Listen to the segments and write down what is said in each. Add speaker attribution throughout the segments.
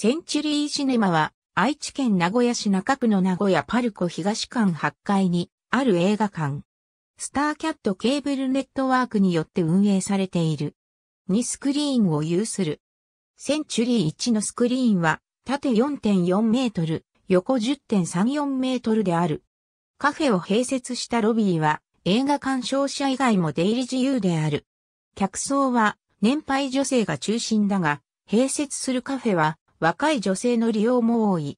Speaker 1: センチュリーシネマは、愛知県名古屋市中区の名古屋パルコ東館8階にある映画館。スターキャットケーブルネットワークによって運営されている。2スクリーンを有する。センチュリー1のスクリーンは、縦4.4メートル、横10.34メートルである。カフェを併設したロビーは、映画鑑賞者以外も出入り自由である。客層は、年配女性が中心だが、併設するカフェは、若い女性の利用も多い。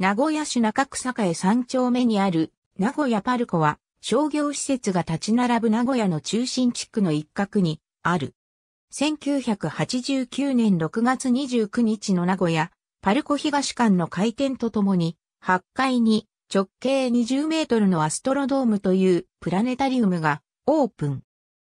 Speaker 1: 名古屋市中草加江3丁目にある名古屋パルコは商業施設が立ち並ぶ名古屋の中心地区の一角にある。1989年6月29日の名古屋パルコ東館の開店とともに8階に直径20メートルのアストロドームというプラネタリウムがオープン。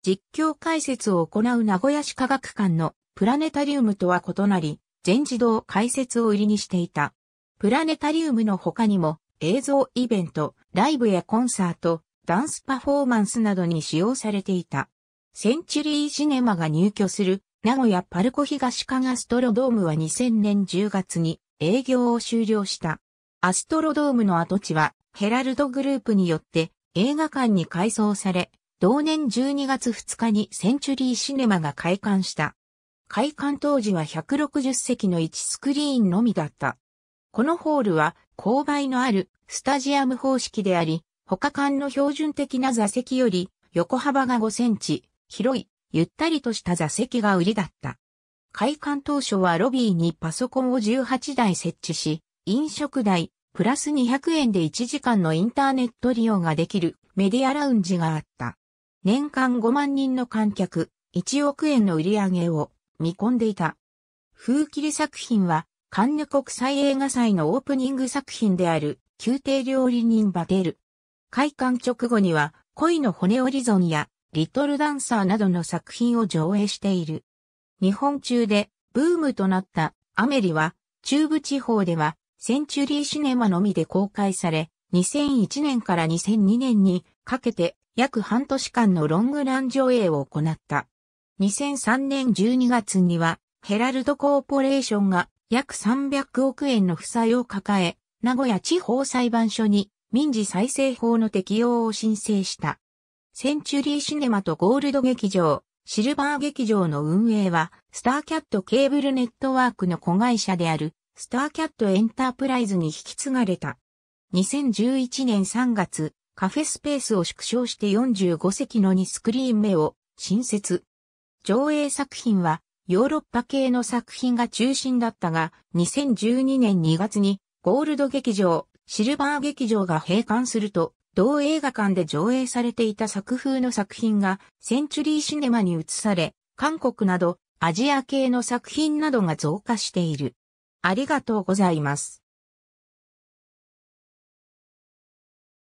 Speaker 1: 実況解説を行う名古屋市科学館のプラネタリウムとは異なり、全自動解説を売りにしていた。プラネタリウムの他にも映像イベント、ライブやコンサート、ダンスパフォーマンスなどに使用されていた。センチュリーシネマが入居する名古屋パルコ東カガストロドームは2000年10月に営業を終了した。アストロドームの跡地はヘラルドグループによって映画館に改装され、同年12月2日にセンチュリーシネマが開館した。開館当時は160席の1スクリーンのみだった。このホールは勾配のあるスタジアム方式であり、他館の標準的な座席より横幅が5センチ、広い、ゆったりとした座席が売りだった。開館当初はロビーにパソコンを18台設置し、飲食代、プラス200円で1時間のインターネット利用ができるメディアラウンジがあった。年間5万人の観客、1億円の売り上げを見込んでいた。風切り作品は、カンヌ国際映画祭のオープニング作品である、宮廷料理人バテル。開館直後には、恋の骨折り損や、リトルダンサーなどの作品を上映している。日本中で、ブームとなった、アメリは、中部地方では、センチュリーシネマのみで公開され、2001年から2002年にかけて、約半年間のロングラン上映を行った。2003年12月には、ヘラルドコーポレーションが約300億円の負債を抱え、名古屋地方裁判所に民事再生法の適用を申請した。センチュリーシネマとゴールド劇場、シルバー劇場の運営は、スターキャットケーブルネットワークの子会社である、スターキャットエンタープライズに引き継がれた。2011年3月、カフェスペースを縮小して45席の2スクリーン目を新設。上映作品はヨーロッパ系の作品が中心だったが、2012年2月にゴールド劇場、シルバー劇場が閉館すると、同映画館で上映されていた作風の作品がセンチュリーシネマに移され、韓国などアジア系の作品などが増加している。ありがとうございます。